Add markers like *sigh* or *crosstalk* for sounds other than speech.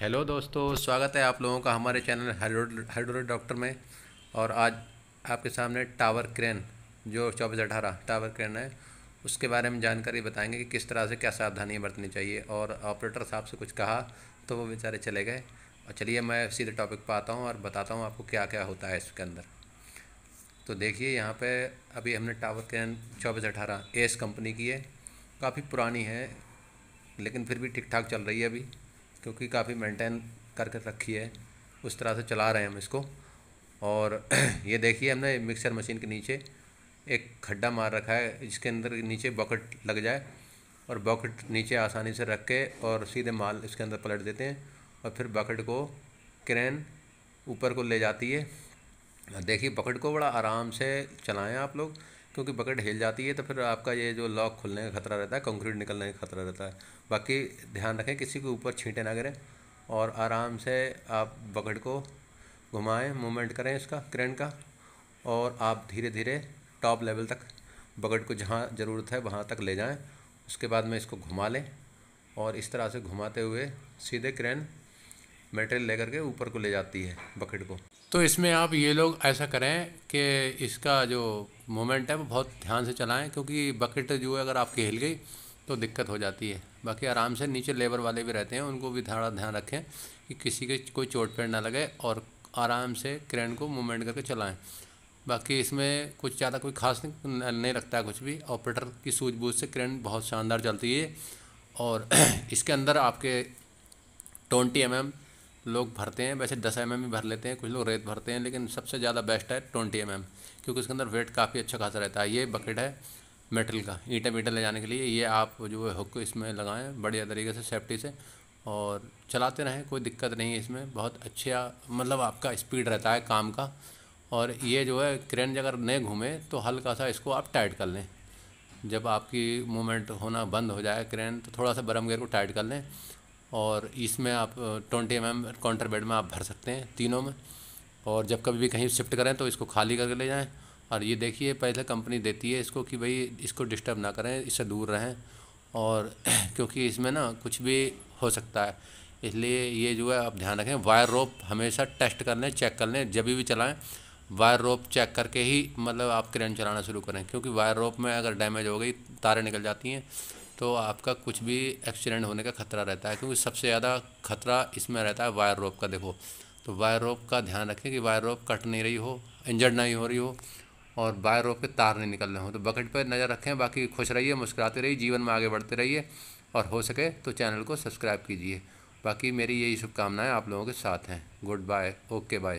hello दोस्तों स्वागत है आप लोगों का हमारे चैनल हाइड्रोलिक डॉक्टर में और आज आपके सामने टावर क्रेन जो चौबीस अठारह टावर क्रेन है उसके बारे में जानकारी बताएंगे कि किस तरह से क्या सावधानियाँ बरतनी चाहिए और ऑपरेटर साहब से कुछ कहा तो वो बेचारे चले गए और चलिए मैं सीधे टॉपिक पर आता हूँ और बताता हूँ आपको क्या क्या होता है इसके अंदर तो देखिए यहाँ पर अभी हमने टावर क्रेन चौबीस अठारह एस कंपनी की है काफ़ी पुरानी है लेकिन फिर भी ठीक ठाक चल रही है अभी क्योंकि काफ़ी मेंटेन करके रखी है उस तरह से चला रहे हैं हम इसको और *clears throat* ये देखिए हमने मिक्सर मशीन के नीचे एक खड्डा मार रखा है जिसके अंदर नीचे बकेट लग जाए और बकेट नीचे आसानी से रख के और सीधे माल इसके अंदर पलट देते हैं और फिर बकेट को क्रेन ऊपर को ले जाती है देखिए बकेट को बड़ा आराम से चलाएं आप लोग क्योंकि बकेट हिल जाती है तो फिर आपका ये जो लॉक खुलने का खतरा रहता है कंक्रीट निकलने का खतरा रहता है बाकी ध्यान रखें किसी के ऊपर छींटे ना गिरें और आराम से आप बकेट को घुमाएं मूवमेंट करें इसका क्रेन का और आप धीरे धीरे टॉप लेवल तक बकेट को जहाँ ज़रूरत है वहाँ तक ले जाएँ उसके बाद में इसको घुमा लें और इस तरह से घुमाते हुए सीधे क्रेन मेटेरियल लेकर के ऊपर को ले जाती है बकेट को तो इसमें आप ये लोग ऐसा करें कि इसका जो मोमेंट है वो बहुत ध्यान से चलाएं क्योंकि बकेट जो है अगर आपकी हिल गई तो दिक्कत हो जाती है बाकी आराम से नीचे लेबर वाले भी रहते हैं उनको भी थोड़ा ध्यान रखें कि किसी के कोई चोट पेड़ ना लगे और आराम से क्रेन को मूवमेंट करके चलाएं बाकी इसमें कुछ ज़्यादा कोई खास नहीं लगता है कुछ भी ऑपरेटर की सूझबूझ से क्रेन बहुत शानदार चलती है और *clears throat* इसके अंदर आपके ट्वेंटी एम mm लोग भरते हैं वैसे दस एम भी भर लेते हैं कुछ लोग रेत भरते हैं लेकिन सबसे ज़्यादा बेस्ट है ट्वेंटी एम क्योंकि उसके अंदर वेट काफ़ी अच्छा खासा रहता है ये बकेट है मेटल का ईटा वीटा ले जाने के लिए ये आप जो है हुक इसमें लगाएं बढ़िया तरीके से सेफ्टी से और चलाते रहें कोई दिक्कत नहीं है इसमें बहुत अच्छा मतलब आपका स्पीड रहता है काम का और ये जो है क्रेन अगर नहीं घूमे तो हल्का सा इसको आप टाइट कर लें जब आपकी मूवमेंट होना बंद हो जाए क्रेन तो थोड़ा सा बरम गेयर को टाइट कर लें और इसमें आप twenty M M counter bed में आप भर सकते हैं तीनों में और जब कभी भी कहीं शिफ्ट करें तो इसको खाली करके ले जाएं और ये देखिए पहले कंपनी देती है इसको कि भाई इसको डिस्टर्ब ना करें इससे दूर रहें और *clears throat* क्योंकि इसमें ना कुछ भी हो सकता है इसलिए ये जो है आप ध्यान रखें वायर रोप हमेशा टेस्ट कर लें चेक कर लें जब भी चलाएँ वायर रोप चेक करके ही मतलब आप क्रेन चलाना शुरू करें क्योंकि वायर रोप में अगर डैमेज हो गई तारें निकल जाती हैं तो आपका कुछ भी एक्सीडेंट होने का खतरा रहता है क्योंकि सबसे ज़्यादा खतरा इसमें रहता है वायर रोप का देखो तो वायर रोप का ध्यान रखें कि वायर रोप कट नहीं रही हो इंजर्ड नहीं हो रही हो और वायर रोप के तार नहीं निकल रहे हों तो बकेट पर नज़र रखें बाकी खुश रहिए मुस्कुराते रहिए जीवन में आगे बढ़ते रहिए और हो सके तो चैनल को सब्सक्राइब कीजिए बाकी मेरी यही शुभकामनाएं आप लोगों के साथ हैं गुड बाय ओके बाय